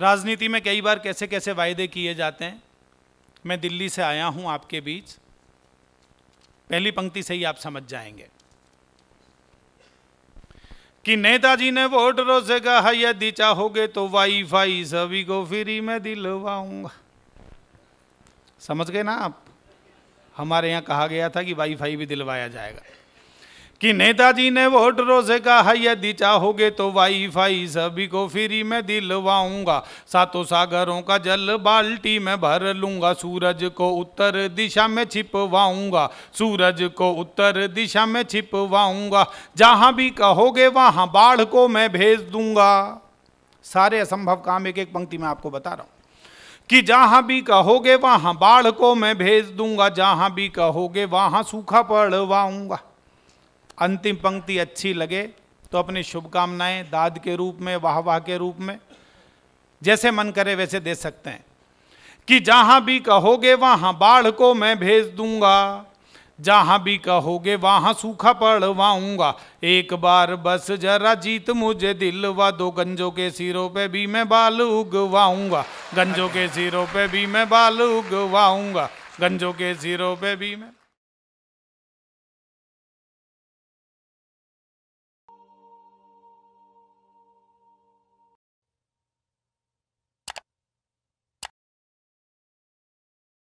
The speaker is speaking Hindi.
राजनीति में कई बार कैसे कैसे वायदे किए जाते हैं मैं दिल्ली से आया हूं आपके बीच पहली पंक्ति से ही आप समझ जाएंगे कि नेताजी ने वोटरों से कहा यदि चाहोगे तो वाईफाई सभी को फ्री में दिलवाऊंगा समझ गए ना आप हमारे यहां कहा गया था कि वाईफाई भी दिलवाया जाएगा कि नेताजी ने वोट से कहा यदि चाहोगे तो वाईफाई सभी को फ्री में दिलवाऊंगा सातों सागरों का जल बाल्टी में भर लूंगा सूरज को उत्तर दिशा में छिपवाऊंगा सूरज को उत्तर दिशा में छिपवाऊंगा जहां भी कहोगे वहां बाढ़ को मैं भेज दूंगा सारे असंभव काम एक एक पंक्ति में आपको बता रहा हूं कि जहां भी कहोगे वहां बाढ़ को मैं भेज दूंगा जहां भी कहोगे वहां सूखा पड़वाऊंगा अंतिम पंक्ति अच्छी लगे तो अपनी शुभकामनाएं दाद के रूप में वाह वाह के रूप में जैसे मन करे वैसे दे सकते हैं कि जहां भी कहोगे वहां बाढ़ को मैं भेज दूंगा जहां भी कहोगे वहां सूखा पड़वाऊंगा एक बार बस जरा जीत मुझे व दो गंजों के सिरों पे भी मैं बाल उगवाऊंगा गंजों के सिरों पे भी मैं बाल उगवाऊंगा गंजों के सिरों पे भी मैं